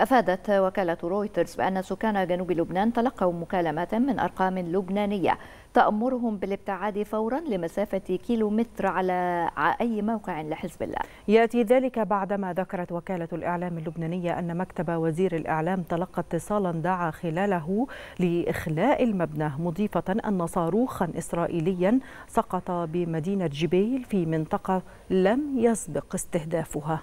أفادت وكالة رويترز بأن سكان جنوب لبنان تلقوا مكالمات من أرقام لبنانية تأمرهم بالابتعاد فورا لمسافة كيلومتر على أي موقع لحزب الله يأتي ذلك بعدما ذكرت وكالة الإعلام اللبنانية أن مكتب وزير الإعلام تلقى اتصالا دعا خلاله لإخلاء المبنى مضيفة أن صاروخا إسرائيليا سقط بمدينة جبيل في منطقة لم يسبق استهدافها